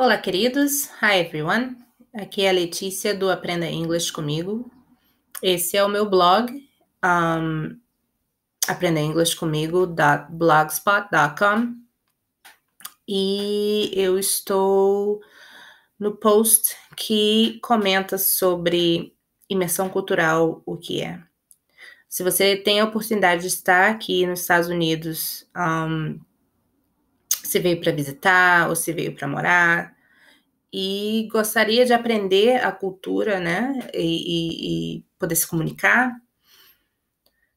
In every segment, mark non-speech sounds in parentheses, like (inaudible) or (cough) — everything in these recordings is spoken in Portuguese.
Olá, queridos. Hi, everyone. Aqui é a Letícia do Aprenda Inglês comigo. Esse é o meu blog, um, Aprenda Inglês E eu estou no post que comenta sobre imersão cultural, o que é. Se você tem a oportunidade de estar aqui nos Estados Unidos um, se veio para visitar ou se veio para morar. E gostaria de aprender a cultura, né? E, e, e poder se comunicar.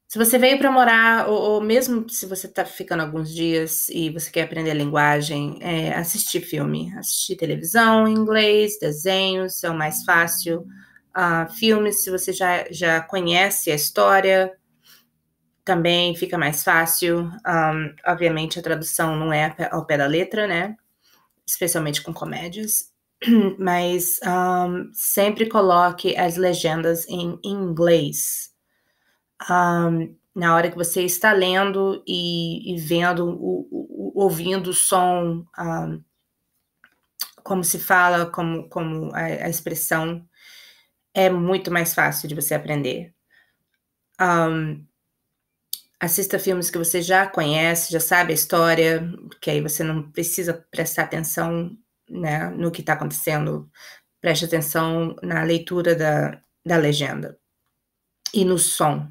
Se você veio para morar, ou, ou, mesmo se você está ficando alguns dias e você quer aprender a linguagem, é, assistir filme, assistir televisão em inglês, desenhos, é o mais fácil. Uh, filmes, se você já, já conhece a história, também fica mais fácil. Um, obviamente, a tradução não é ao pé da letra, né? Especialmente com comédias. (clears throat) Mas um, sempre coloque as legendas em inglês. Um, na hora que você está lendo e, e vendo, o, o, ouvindo o som, como se fala, como, como a, a expressão, é muito mais fácil de você aprender. Um, Assista filmes que você já conhece, já sabe a história, que aí você não precisa prestar atenção né, no que está acontecendo. Preste atenção na leitura da, da legenda e no som.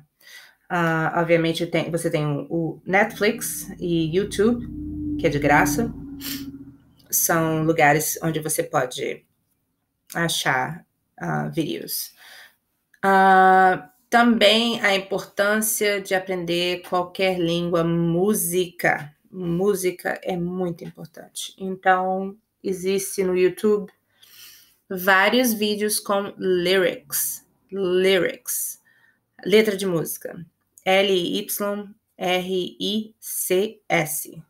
Uh, obviamente tem, você tem o Netflix e YouTube, que é de graça. São lugares onde você pode achar uh, vídeos. Uh, também a importância de aprender qualquer língua, música. Música é muito importante. Então, existe no YouTube vários vídeos com lyrics, lyrics, letra de música. L-Y-R-I-C-S.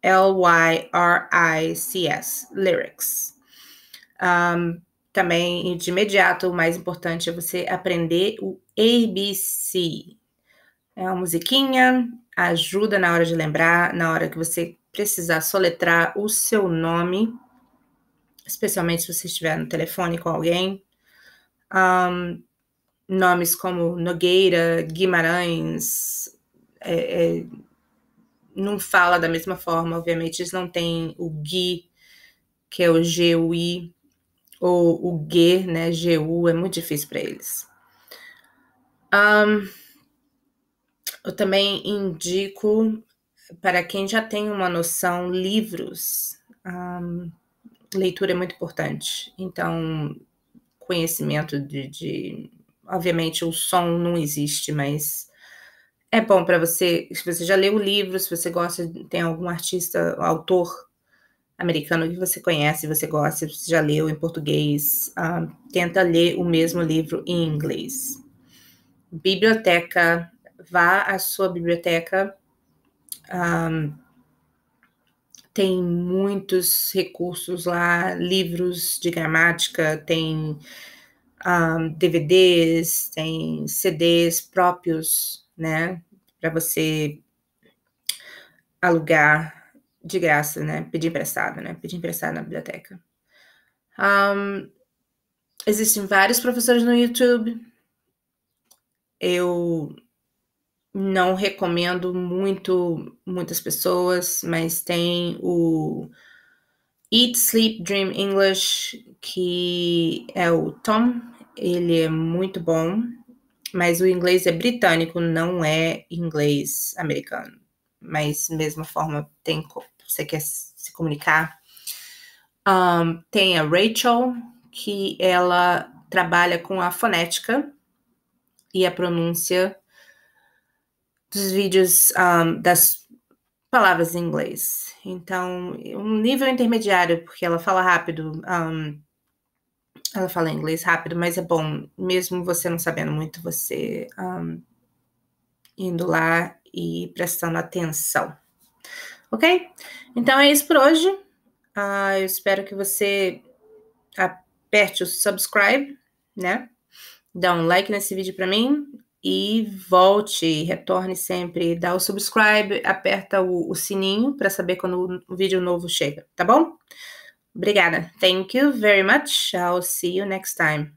L-Y-R-I-C-S, lyrics. Um, também, de imediato, o mais importante é você aprender o ABC. É uma musiquinha, ajuda na hora de lembrar, na hora que você precisar soletrar o seu nome, especialmente se você estiver no telefone com alguém. Um, nomes como Nogueira, Guimarães, é, é, não fala da mesma forma, obviamente, eles não têm o Gui, que é o G, U I, ou o G, né, GU, é muito difícil para eles. Um, eu também indico para quem já tem uma noção, livros. Um, leitura é muito importante. Então, conhecimento de, de, Obviamente, o som não existe, mas é bom para você. Se você já leu o livro, se você gosta, tem algum artista, autor americano que você conhece, você gosta, você já leu em português, uh, tenta ler o mesmo livro em inglês. Biblioteca, vá à sua biblioteca. Um, ah, tem muitos recursos lá, livros de gramática, tem um, ah, DVDs, tem CDs próprios, né, para você alugar de graça, né? Pedir emprestado, né? Pedir emprestado na biblioteca. Um, existem vários professores no YouTube. Eu não recomendo muito muitas pessoas, mas tem o Eat, Sleep, Dream English, que é o Tom. Ele é muito bom, mas o inglês é britânico, não é inglês americano. Mas, mesma forma, tem você quer se comunicar. Um, tem a Rachel, que ela trabalha com a fonética e a pronúncia dos vídeos um, das palavras em inglês. Então, um nível intermediário, porque ela fala rápido. Um, ela fala inglês rápido, mas é bom, mesmo você não sabendo muito, você um, indo lá e prestando atenção. Ok? Então é isso por hoje. Uh, eu espero que você aperte o subscribe, né? Dá um like nesse vídeo para mim e volte, retorne sempre, dá o subscribe, aperta o, o sininho para saber quando o vídeo novo chega, tá bom? Obrigada. Thank you very much. I'll see you next time.